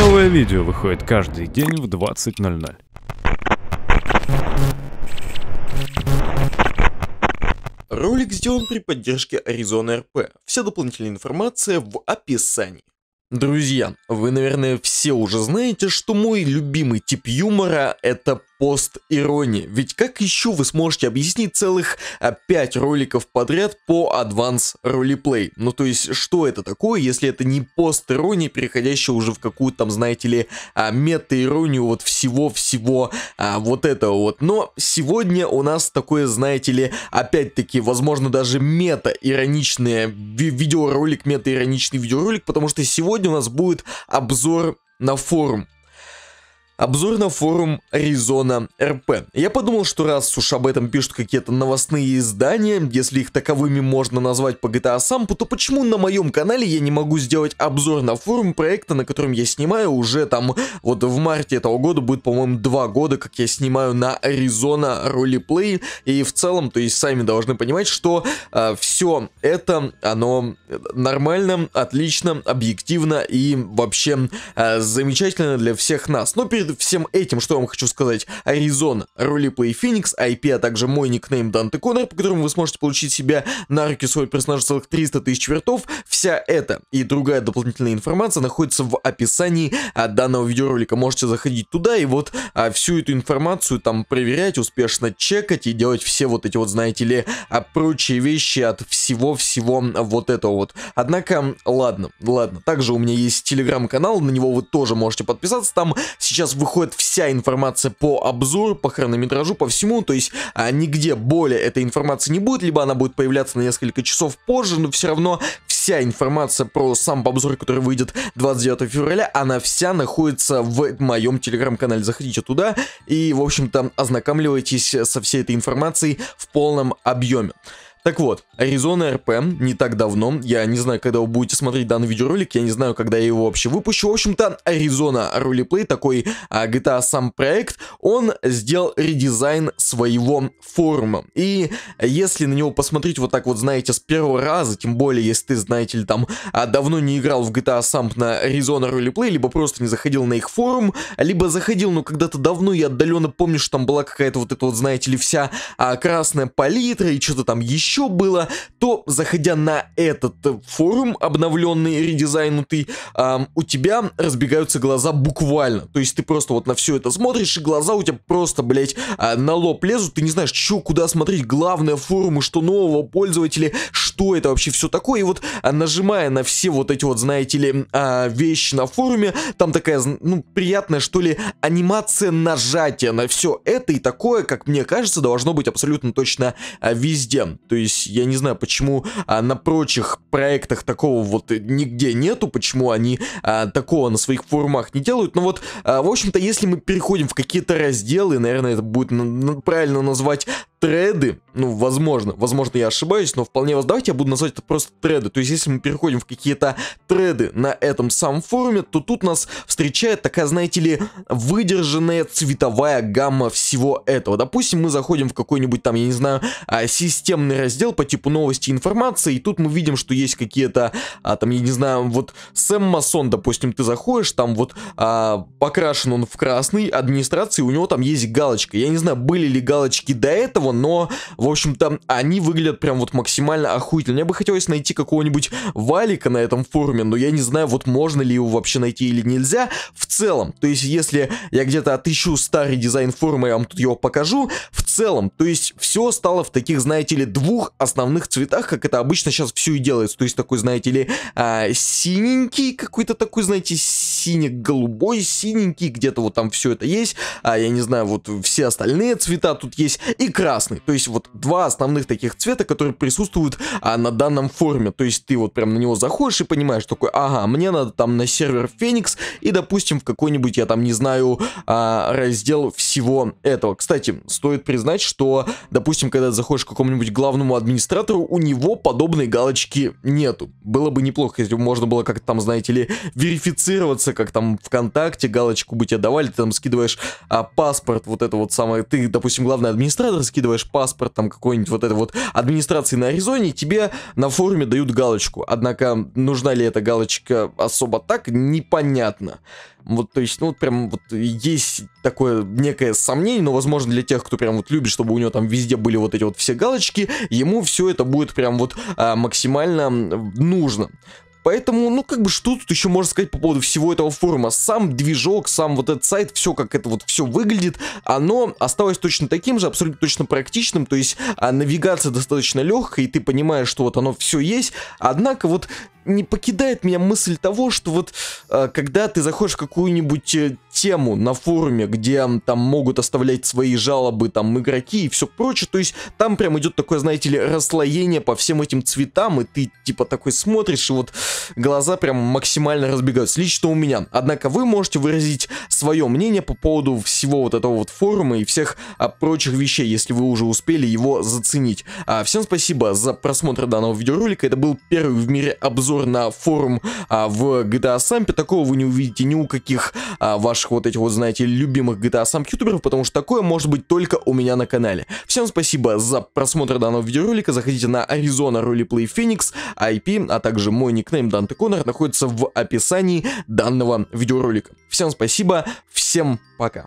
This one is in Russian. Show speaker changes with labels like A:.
A: Новое видео выходит каждый день в 20.00. Ролик сделан при поддержке Arizona RP. Вся дополнительная информация в описании. Друзья, вы, наверное, все уже знаете, что мой любимый тип юмора — это пост иронии. Ведь как еще вы сможете объяснить целых 5 а, роликов подряд по Advance Roleplay? Ну то есть, что это такое, если это не пост иронии, переходящая уже в какую-то там, знаете ли, а, мета-иронию вот всего-всего а, вот этого вот. Но сегодня у нас такое, знаете ли, опять-таки, возможно, даже мета-ироничное, видеоролик, мета-ироничный видеоролик, потому что сегодня у нас будет обзор на форум. Обзор на форум Резона РП. Я подумал, что раз уж об этом пишут какие-то новостные издания, если их таковыми можно назвать по GTA Сампу, то почему на моем канале я не могу сделать обзор на форум проекта, на котором я снимаю уже там, вот в марте этого года будет, по-моему, два года, как я снимаю на Резона ролеплей, и в целом, то есть сами должны понимать, что э, а, все это, оно нормально, отлично, объективно и вообще э, замечательно для всех нас. Но перед Перед всем этим, что я вам хочу сказать, Аризон, Ролиплей Феникс, IP, а также мой никнейм Данте Коннор, по которому вы сможете получить себе на руки свой персонаж целых 300 тысяч вертов. Вся эта и другая дополнительная информация находится в описании а, данного видеоролика. Можете заходить туда и вот а, всю эту информацию там проверять, успешно чекать и делать все вот эти вот, знаете ли, а, прочие вещи от всего-всего вот этого вот. Однако, ладно, ладно. Также у меня есть телеграм-канал, на него вы тоже можете подписаться. Там сейчас выходит вся информация по обзору, по хронометражу, по всему, то есть а, нигде более этой информации не будет, либо она будет появляться на несколько часов позже, но все равно вся информация про сам обзор, который выйдет 29 февраля, она вся находится в моем телеграм-канале, заходите туда и, в общем-то, ознакомьтесь ознакомливайтесь со всей этой информацией в полном объеме. Так вот, Arizona RP не так давно, я не знаю, когда вы будете смотреть данный видеоролик, я не знаю, когда я его вообще выпущу. В общем-то, Arizona Roleplay, такой а, GTA сам проект, он сделал редизайн своего форума. И если на него посмотреть вот так вот, знаете, с первого раза, тем более, если ты, знаете ли, там а, давно не играл в GTA Сам на Arizona Roleplay, либо просто не заходил на их форум, либо заходил, но когда-то давно, я отдаленно помню, что там была какая-то вот эта вот, знаете ли, вся а, красная палитра и что-то там еще еще было, то, заходя на этот э, форум, обновленный, редизайнутый, эм, у тебя разбегаются глаза буквально. То есть ты просто вот на все это смотришь, и глаза у тебя просто, блядь, э, на лоб лезут, ты не знаешь, что, куда смотреть, главное, форумы, что нового, пользователи, что это вообще все такое. И вот а, нажимая на все вот эти вот, знаете ли, э, вещи на форуме, там такая, ну, приятная, что ли, анимация нажатия на все это, и такое, как мне кажется, должно быть абсолютно точно э, везде. То есть я не знаю, почему а, на прочих проектах такого вот нигде нету, почему они а, такого на своих форумах не делают. Но вот, а, в общем-то, если мы переходим в какие-то разделы, наверное, это будет ну, ну, правильно назвать треды, ну, возможно, возможно, я ошибаюсь, но вполне возможно, давайте я буду назвать это просто треды, то есть, если мы переходим в какие-то треды на этом самом форуме, то тут нас встречает такая, знаете ли, выдержанная цветовая гамма всего этого. Допустим, мы заходим в какой-нибудь там, я не знаю, а, системный раздел по типу новости и информации, и тут мы видим, что есть какие-то, а, там, я не знаю, вот Сэм Масон, допустим, ты заходишь, там вот а, покрашен он в красный, администрации, у него там есть галочка. Я не знаю, были ли галочки до этого, всего, но, в общем-то, они выглядят прям вот максимально охуительно. Мне бы хотелось найти какого-нибудь валика на этом форуме, но я не знаю, вот можно ли его вообще найти или нельзя в целом. То есть, если я где-то отыщу старый дизайн форума, я вам тут его покажу, в целом, то есть, все стало в таких, знаете ли, двух основных цветах, как это обычно сейчас все и делается. То есть, такой, знаете ли, а, синенький какой-то такой, знаете, синенький синий-голубой, синенький, где-то вот там все это есть, а я не знаю, вот все остальные цвета тут есть, и красный, то есть вот два основных таких цвета, которые присутствуют а, на данном форуме, то есть ты вот прям на него заходишь и понимаешь такой, ага, мне надо там на сервер Феникс и, допустим, в какой-нибудь, я там не знаю, а, раздел всего этого. Кстати, стоит признать, что, допустим, когда заходишь к какому-нибудь главному администратору, у него подобной галочки нету. Было бы неплохо, если бы можно было как-то там, знаете ли, верифицироваться сервисы, как там ВКонтакте, галочку бы тебе давали, ты там скидываешь а, паспорт, вот это вот самое, ты, допустим, главный администратор, скидываешь паспорт там какой-нибудь вот это вот администрации на Аризоне, тебе на форуме дают галочку. Однако, нужна ли эта галочка особо так, непонятно. Вот, то есть, ну, вот прям вот есть такое некое сомнение, но, возможно, для тех, кто прям вот любит, чтобы у него там везде были вот эти вот все галочки, ему все это будет прям вот а, максимально нужно. Поэтому, ну, как бы, что тут еще можно сказать по поводу всего этого форума? Сам движок, сам вот этот сайт, все, как это вот все выглядит, оно осталось точно таким же, абсолютно точно практичным, то есть а навигация достаточно легкая, и ты понимаешь, что вот оно все есть, однако вот не покидает меня мысль того, что вот а, когда ты заходишь в какую-нибудь э, тему на форуме, где там могут оставлять свои жалобы там игроки и все прочее. То есть там прям идет такое, знаете ли, расслоение по всем этим цветам, и ты типа такой смотришь, и вот глаза прям максимально разбегаются. Лично у меня. Однако вы можете выразить свое мнение по поводу всего вот этого вот форума и всех а, прочих вещей, если вы уже успели его заценить. А, всем спасибо за просмотр данного видеоролика. Это был первый в мире обзор на форум а, в GTA Sampe. Такого вы не увидите ни у каких а, ваших наших вот этих вот, знаете, любимых GTA сам ютуберов, потому что такое может быть только у меня на канале. Всем спасибо за просмотр данного видеоролика, заходите на Arizona Roleplay Phoenix, IP, а также мой никнейм Данте Коннор находится в описании данного видеоролика. Всем спасибо, всем пока.